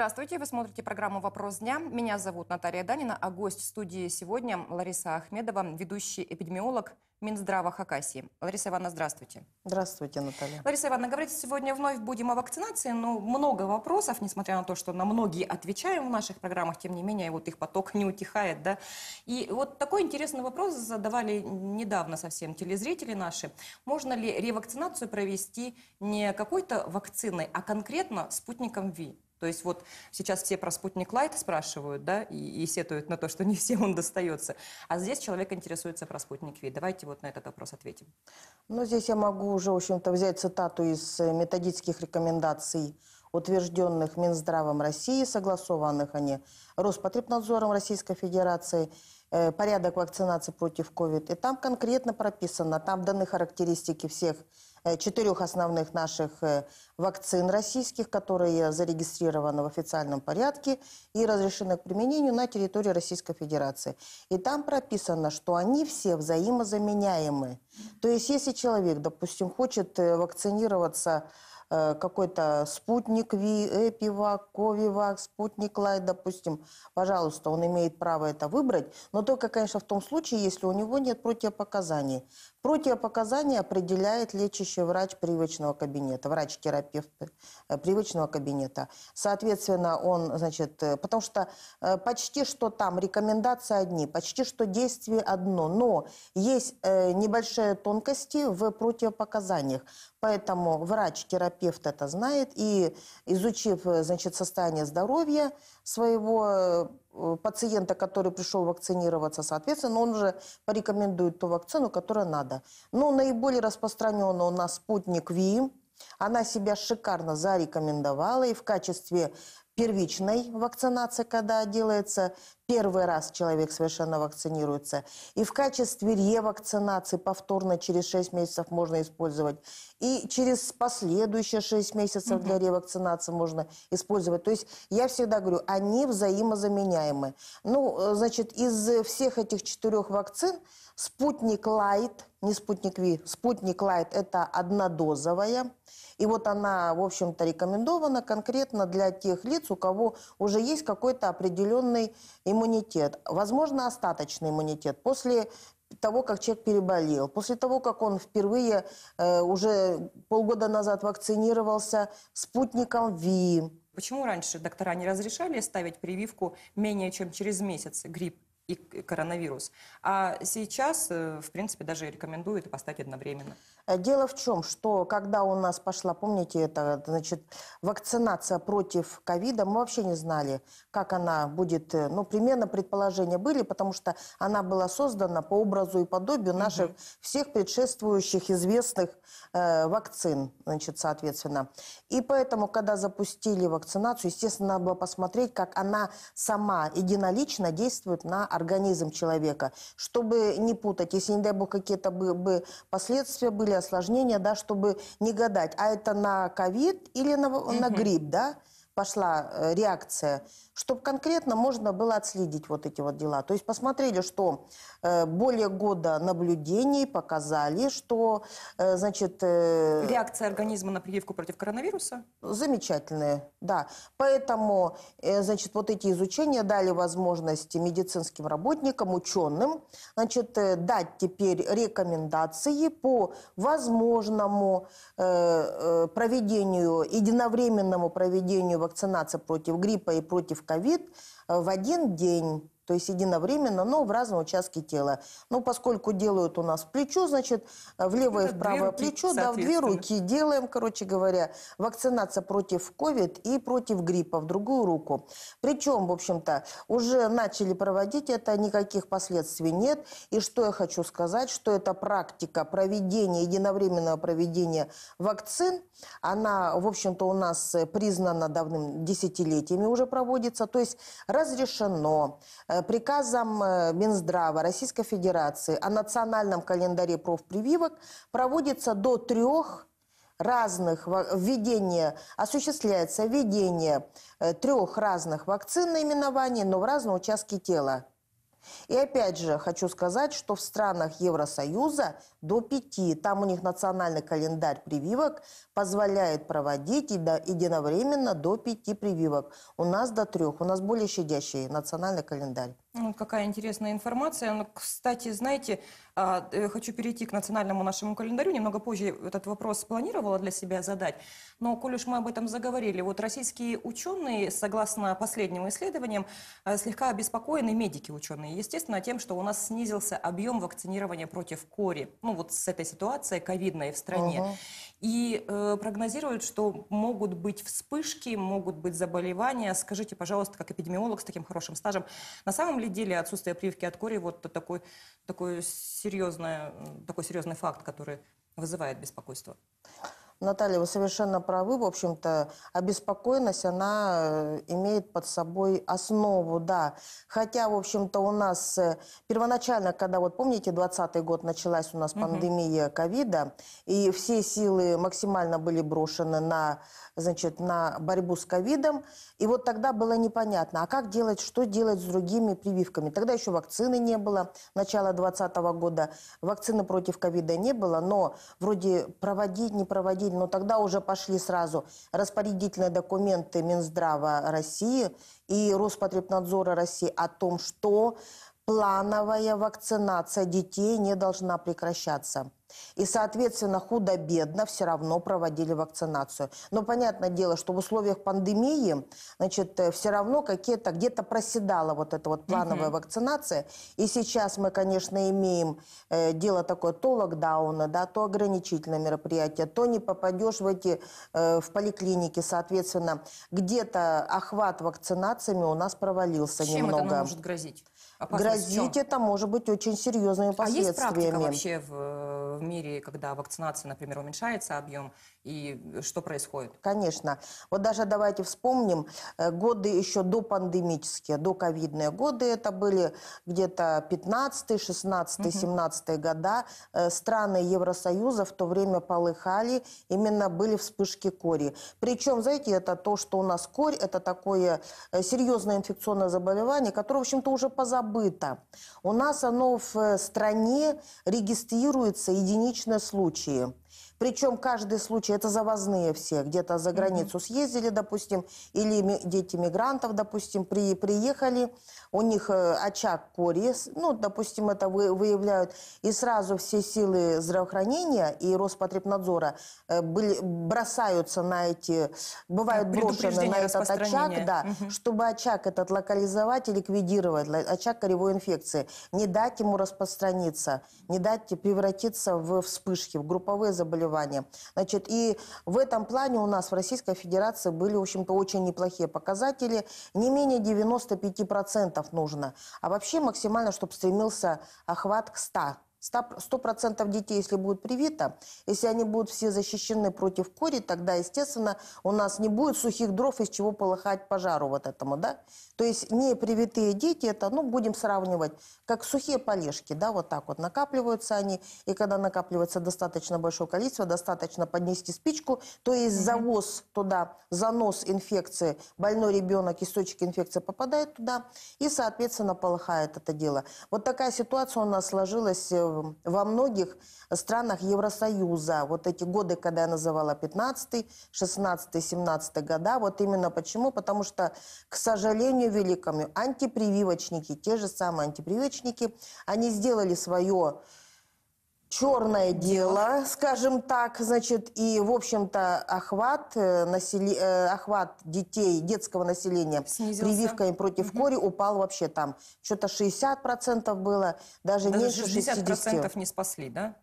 Здравствуйте, вы смотрите программу «Вопрос дня». Меня зовут Наталья Данина, а гость студии сегодня Лариса Ахмедова, ведущий эпидемиолог Минздрава Хакасии. Лариса Ивановна, здравствуйте. Здравствуйте, Наталья. Лариса Ивановна, говорите, сегодня вновь будем о вакцинации, но много вопросов, несмотря на то, что на многие отвечаем в наших программах, тем не менее, вот их поток не утихает, да. И вот такой интересный вопрос задавали недавно совсем телезрители наши. Можно ли ревакцинацию провести не какой-то вакциной, а конкретно спутником ВИ? То есть вот сейчас все про спутник Лайт спрашивают, да, и, и сетуют на то, что не всем он достается. А здесь человек интересуется про спутник Ви. Давайте вот на этот вопрос ответим. Ну, здесь я могу уже, в общем-то, взять цитату из э, методических рекомендаций, утвержденных Минздравом России, согласованных они Роспотребнадзором Российской Федерации, э, порядок вакцинации против COVID. И там конкретно прописано, там даны характеристики всех Э, четырех основных наших э, вакцин российских, которые зарегистрированы в официальном порядке и разрешены к применению на территории Российской Федерации. И там прописано, что они все взаимозаменяемы. То есть если человек, допустим, хочет э, вакцинироваться какой-то спутник Ви, Эпивак, Ковивак, спутник Лайт, допустим, пожалуйста, он имеет право это выбрать, но только, конечно, в том случае, если у него нет противопоказаний. Противопоказания определяет лечащий врач привычного кабинета, врач-терапевт э, привычного кабинета. Соответственно, он, значит, э, потому что э, почти что там рекомендации одни, почти что действие одно, но есть небольшие тонкости в противопоказаниях. Поэтому врач-терапевт это знает и, изучив, значит, состояние здоровья своего Э, пациента, который пришел вакцинироваться, соответственно, он уже порекомендует ту вакцину, которая надо. Но наиболее распространена у нас спутник ВИИ. Она себя шикарно зарекомендовала и в качестве первичной вакцинации, когда делается первый раз человек совершенно вакцинируется. И в качестве ревакцинации повторно через 6 месяцев можно использовать. И через последующие 6 месяцев для ревакцинации можно использовать. То есть я всегда говорю, они взаимозаменяемы. Ну, э, значит, из всех этих четырех вакцин спутник Лайт, не спутник Ви, спутник Лайт – это однодозовая. И вот она, в общем-то, рекомендована конкретно для тех лиц, у кого уже есть какой-то определенный иммунитет иммунитет, возможно, остаточный иммунитет. После того, как человек переболел, после того, как он впервые э, уже полгода назад вакцинировался спутником ВИ. Почему раньше доктора не разрешали ставить прививку менее чем через месяц грипп? и коронавирус. А сейчас, э, в принципе, даже рекомендуют поставить одновременно. Э, дело в чем, что когда у нас пошла, помните, это, значит, вакцинация против ковида, мы вообще не знали, как она будет, э, ну, примерно предположения были, потому что она была создана по образу и подобию наших угу. всех предшествующих известных э, вакцин, значит, соответственно. И поэтому, когда запустили вакцинацию, естественно, надо было посмотреть, как она сама единолично действует на организм организм человека, чтобы не путать, если, не дай бог, какие-то бы, бы последствия были, осложнения, да, чтобы не гадать, а это на ковид или на, угу. на грипп, да, пошла э, реакция – чтобы конкретно можно было отследить вот эти вот дела. То есть посмотрели, что э, более года наблюдений показали, что, э, значит... Э, Реакция организма на прививку против коронавируса? Замечательная, да. Поэтому, э, значит, вот эти изучения дали возможность медицинским работникам, ученым, значит, э, дать теперь рекомендации по возможному э, э проведению, единовременному проведению вакцинации против гриппа и против в ковид э, в один день то есть единовременно, но в разные участки тела. Но ну, поскольку делают у нас плечо, значит, э, в левое и в правое руки, плечо, да, в две руки делаем, короче говоря, вакцинация против COVID и против гриппа в другую руку. Причем, в общем-то, уже начали проводить это, никаких последствий нет. И что я хочу сказать, что эта практика проведения, единовременного проведения вакцин, она, в общем-то, у нас э, признана давным десятилетиями уже проводится, то есть разрешено, э, приказом э, Минздрава Российской Федерации о национальном календаре профпрививок проводится до трех разных введения, осуществляется введение э, трех разных вакцин наименований, но в разные участки тела. И опять же хочу сказать, что в странах Евросоюза до пяти, там у них национальный календарь прививок позволяет проводить единовременно до пяти прививок. У нас до трех, у нас более щадящий национальный календарь. Какая интересная информация. Но, ну, кстати, знаете, а, хочу перейти к национальному нашему календарю. Немного позже этот вопрос планировала для себя задать. Но, коль уж мы об этом заговорили, вот российские ученые, согласно последним исследованиям, э, слегка обеспокоены медики ученые, естественно, тем, что у нас снизился объем вакцинирования против кори. Ну, вот с этой ситуацией ковидной в стране. Ага. И э, прогнозируют, что могут быть вспышки, могут быть заболевания. Скажите, пожалуйста, как эпидемиолог с таким хорошим стажем, на самом вредили, отсутствие прививки от кори, вот такой, такой, серьезный, такой серьезный факт, который вызывает беспокойство. Наталья, вы совершенно правы. В общем-то, обеспокоенность, она э, имеет под собой основу, да. Хотя, в общем-то, у нас э, первоначально, когда, вот помните, 20 год началась у нас угу. пандемия ковида, и все силы максимально были брошены на, значит, на борьбу с ковидом, и вот тогда было непонятно, а как делать, что делать с другими прививками. Тогда еще вакцины не было, начала 2020 года, вакцины против ковида не было, но вроде проводить, не проводить, проходили, но тогда уже пошли сразу распорядительные документы Минздрава России и Роспотребнадзора России о том, что плановая вакцинация детей не должна прекращаться. И, соответственно, худо-бедно все равно проводили вакцинацию. Но понятное дело, что в условиях пандемии, значит, э, все равно какие-то где-то проседала вот эта вот плановая угу. вакцинация. И сейчас мы, конечно, имеем э, дело такое то локдауна, да, то ограничительное мероприятие, то не попадешь в эти э, в поликлиники, соответственно, где-то охват вакцинациями у нас провалился Чем немного. Чем это может грозить? грозить это может быть очень серьезными последствиями. А есть практика вообще в, в мире, когда вакцинация, например, уменьшается объем, и что происходит? Конечно. Вот даже давайте вспомним э, годы еще до пандемические, до ковидные годы, это были где-то 15 16 угу. 17 года. Э, страны Евросоюза в то время полыхали, именно были вспышки кори. Причем, знаете, это то, что у нас корь, это такое э, серьезное инфекционное заболевание, которое, в общем-то, уже позабыли забыто. У нас оно в э, стране регистрируется единичные случаи. Причем каждый случай, это завозные все, где-то за границу съездили, допустим, или дети мигрантов, допустим, при, приехали, у них э, очаг кори, ну, допустим, это вы, выявляют, и сразу все силы здравоохранения и Роспотребнадзора э, были, бросаются на эти, бывают брошены на этот очаг, да, угу. чтобы очаг этот локализовать и ликвидировать, очаг коревой инфекции, не дать ему распространиться, не дать превратиться в вспышки, в групповые заболевания. Значит, и в этом плане у нас в Российской Федерации были, в общем-то, очень неплохие показатели. Не менее 95% нужно. А вообще максимально, чтобы стремился охват к 100%. 100% детей, если будет привито, если они будут все защищены против кори, тогда, естественно, у нас не будет сухих дров, из чего полыхать пожару вот этому, да? То есть не привитые дети, это, ну, будем сравнивать, как сухие полежки, да, вот так вот накапливаются они, и когда накапливается достаточно большое количество, достаточно поднести спичку, то есть завоз туда, занос инфекции, больной ребенок, источник инфекции попадает туда, и, соответственно, полыхает это дело. Вот такая ситуация у нас сложилась э, Кадыровым. Во многих странах Евросоюза, вот эти годы, когда я называла 15 16 17 года, вот именно почему? Потому что, к сожалению великому, антипрививочники, те же самые антипрививочники, они сделали свое черное дело, скажем так, значит, и, в общем-то, охват, э, насели... Э, охват детей, детского населения Снизился. прививками против угу. кори упал вообще там. Что-то 60% было, даже, даже меньше 60%. 60% не спасли, да?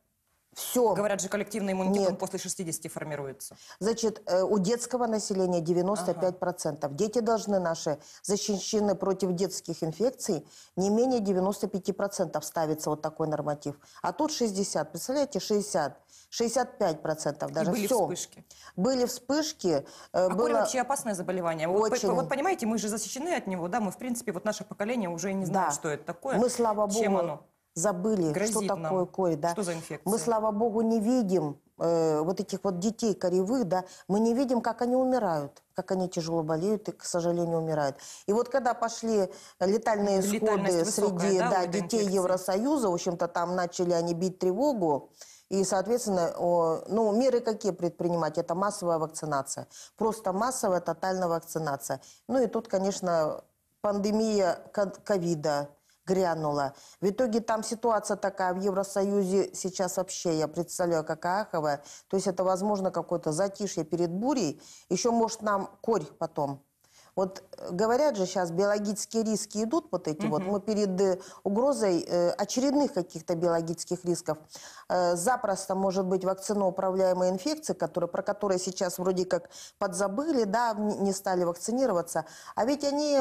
Все. Говорят же, коллективный иммунитет Нет. после 60 формируется. Значит, э, у детского населения 95%. Ага. Дети должны наши защищены против детских инфекций не менее 95% ставится вот такой норматив. А тут 60, представляете, 60. 65% даже. И были Все. вспышки. Были вспышки. Э, а было... вообще опасное заболевание. Очень. Вот, вот понимаете, мы же защищены от него, да, мы в принципе, вот наше поколение уже не знаем, да. что это такое. Мы, слава богу, чем оно забыли, Грозит что такое нам. корь. Да. Что за инфекция? Мы, слава богу, не видим э, вот этих вот детей коревых, да, мы не видим, как они умирают, как они тяжело болеют и, к сожалению, умирают. И вот когда пошли летальные исходы среди да, да, детей инфекции. Евросоюза, в общем-то, там начали они бить тревогу, и, соответственно, о, ну, меры какие предпринимать? Это массовая вакцинация. Просто массовая тотальная вакцинация. Ну и тут, конечно, пандемия ковида, грянула. В итоге там ситуация такая в Евросоюзе сейчас вообще, я представляю, какая аховая. То есть это, возможно, какое-то затишье перед бурей. Еще, может, нам корь потом вот э, говорят же сейчас, биологические риски идут, вот эти угу. вот, мы перед э, угрозой э, очередных каких-то биологических рисков. Запросто может быть вакциноуправляемые инфекции, которые, про которые сейчас вроде как подзабыли, да, не стали вакцинироваться. А ведь они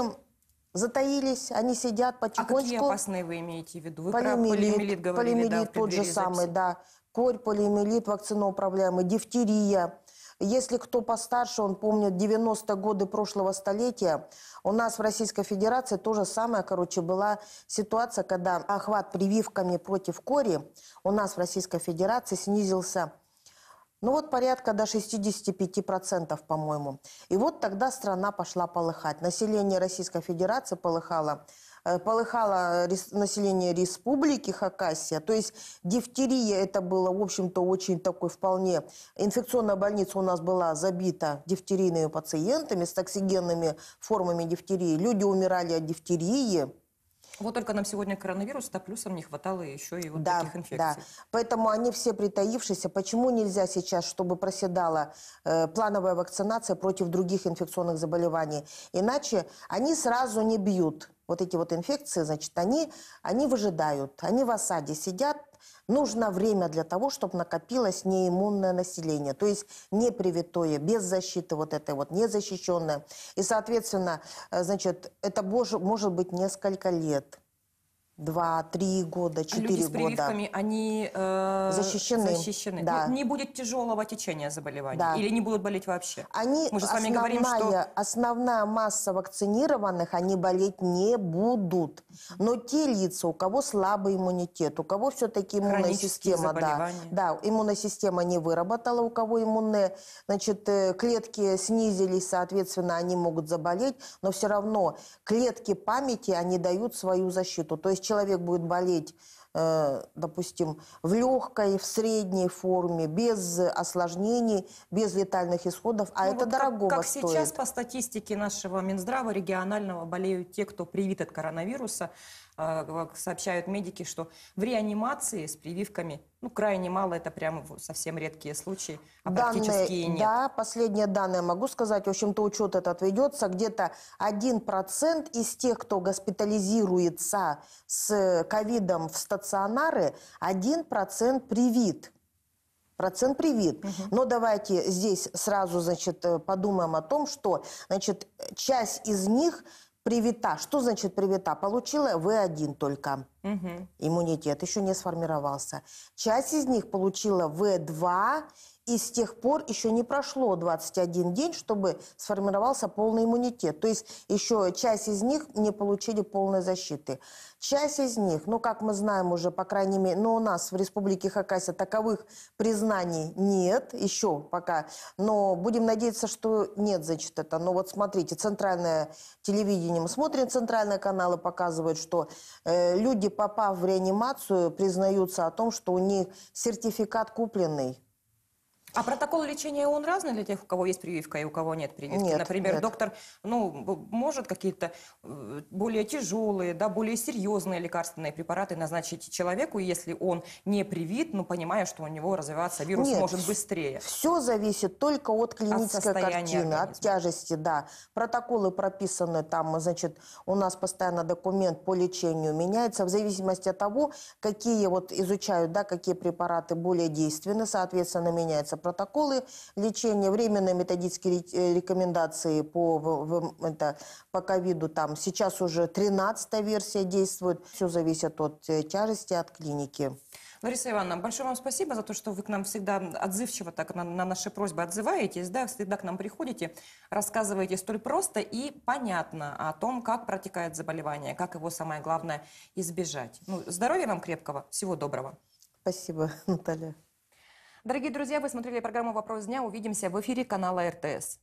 затаились, они сидят потихонечку. А какие опасные вы имеете в виду? Вы полимелит, про полимелит говорили, полимелит да, тот же самый, да. Корь, полимелит, вакциноуправляемый, дифтерия. Если кто постарше, он помнит 90-е годы прошлого столетия, у нас в Российской Федерации тоже же самое, короче, была ситуация, когда охват прививками против кори у нас в Российской Федерации снизился ну вот порядка до 65%, по-моему. И вот тогда страна пошла полыхать. Население Российской Федерации полыхало э, полыхало население республики Хакасия. То есть дифтерия это было, в общем-то, очень такой вполне... Инфекционная больница у нас была забита дифтерийными пациентами с токсигенными формами дифтерии. Люди умирали от дифтерии. Вот только нам сегодня коронавирус, да, плюсом не хватало еще и вот да, таких инфекций. Да, поэтому они все притаившиеся. Почему нельзя сейчас, чтобы проседала э, плановая вакцинация против других инфекционных заболеваний? Иначе они сразу не бьют вот эти вот инфекции, значит, они, они выжидают, они в осаде сидят, нужно время для того, чтобы накопилось неиммунное население, то есть непривитое, без защиты вот этой вот, незащищенное. И, соответственно, э, значит, это может быть несколько лет два-три года, 4 Люди с прививками, года. они э, защищены. защищены. Да. Не, не будет тяжелого течения заболевания? Да. Или не будут болеть вообще? Они, Мы же с вами основная, говорим, что... Основная масса вакцинированных, они болеть не будут. Но те лица, у кого слабый иммунитет, у кого все-таки иммунная система... Да, да, иммунная система не выработала, у кого иммунные значит, э, клетки снизились, соответственно, они могут заболеть, но все равно клетки памяти, они дают свою защиту. То есть человек будет болеть Э, допустим, в легкой, в средней форме, без осложнений, без летальных исходов, а ну это вот дорого стоит. Как сейчас по статистике нашего Минздрава регионального болеют те, кто привит от коронавируса, э, сообщают медики, что в реанимации с прививками, ну, крайне мало, это прямо совсем редкие случаи, а данные, практически и нет. Да, последние данные могу сказать, в общем-то учет этот ведется, где-то 1% из тех, кто госпитализируется с ковидом в стационаре, стационары 1% привит – процент привит. Угу. Но давайте здесь сразу, значит, э, подумаем о том, что, значит, часть из них привита. Что значит привита? Получила вы один только угу. иммунитет еще не сформировался. Часть из них получила В2, и с тех пор еще не прошло 21 день, чтобы сформировался полный иммунитет. То есть еще часть из них не получили полной защиты. Часть из них, ну, как мы знаем уже, по крайней мере, но ну, у нас в Республике Хакасия таковых признаний нет еще пока, но будем надеяться, что нет, значит, это. Но ну, вот смотрите, центральное телевидение, мы смотрим центральные каналы, показывают, что э, люди попав в реанимацию, признаются о том, что у них сертификат купленный а протокол лечения, он разный для тех, у кого есть прививка и у кого нет прививки? Нет, Например, нет. доктор ну, может какие-то э, более тяжелые, да, более серьезные лекарственные препараты назначить человеку, если он не привит, но ну, понимая, что у него развиваться вирус нет, может быстрее? все зависит только от клинической от картины, организма. от тяжести, да. Протоколы прописаны там, значит, у нас постоянно документ по лечению меняется в зависимости от того, какие вот изучают, да, какие препараты более действенны, соответственно, меняется протоколы лечения, временные методические э, рекомендации по, в, это, по ковиду. Там сейчас уже 13 версия действует. Все зависит от э, тяжести, от клиники. Лариса Ивановна, большое вам спасибо за то, что вы к нам всегда отзывчиво так на, на наши просьбы отзываетесь, да, всегда к нам приходите, рассказываете столь просто и понятно о том, как протекает заболевание, как его самое главное избежать. Ну, здоровья вам крепкого, всего доброго. Спасибо, Наталья. Дорогие друзья, вы смотрели программу «Вопрос дня». Увидимся в эфире канала РТС.